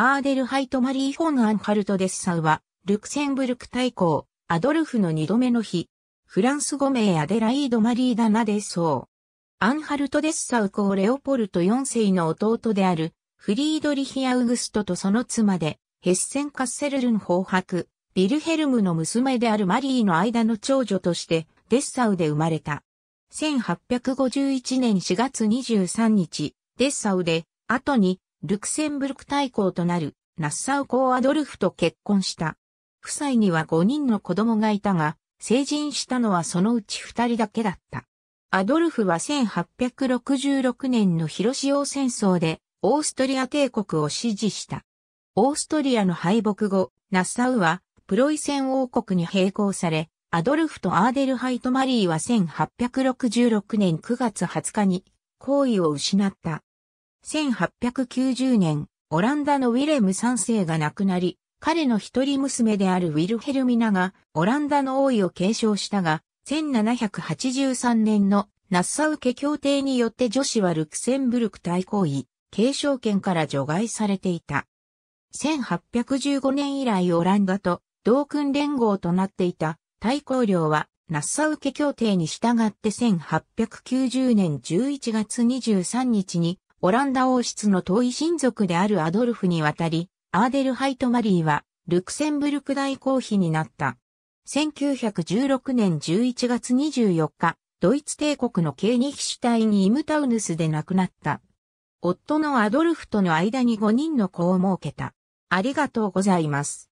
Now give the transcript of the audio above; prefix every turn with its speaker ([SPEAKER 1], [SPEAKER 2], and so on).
[SPEAKER 1] アーデルハイト・マリー・フォン・アンハルト・デッサウは、ルクセンブルク
[SPEAKER 2] 大公、アドルフの二度目の日、フランス語名アデライード・マリー・ダナ・デソウ。アンハルト・デッサウ公レオポルト4世の弟である、フリードリヒ・アウグストとその妻で、ヘッセン・カッセルルン法白、ビルヘルムの娘であるマリーの間の長女として、デッサウで生まれた。1851年4月23日、デッサウで、後にルクセンブルク大公となるナッサウ公アドルフと結婚した。夫妻には5人の子供がいたが、成人したのはそのうち2人だけだった。アドルフは1866年の広潮戦争でオーストリア帝国を支持した。オーストリアの敗北後、ナッサウはプロイセン王国に併合され、アドルフとアーデルハイト・マリーは1866年9月20日に好意を失った。1890年、オランダのウィレム3世が亡くなり、彼の一人娘であるウィルヘルミナがオランダの王位を継承したが、1783年のナッサウ家協定によって女子はルクセンブルク対抗位、継承権から除外されていた。1815年以来オランダと同訓連合となっていた対抗領はナッサウ家協定に従って1890年11月23日にオランダ王室の遠い親族であるアドルフに渡り、アーデルハイト・マリーは、ルクセンブルク大公妃になった。1916年11月24日、ドイツ帝国のケーニヒシュタイン・イムタウヌスで亡くなった。夫のアドルフとの間に
[SPEAKER 1] 5人の子を設けた。ありがとうございます。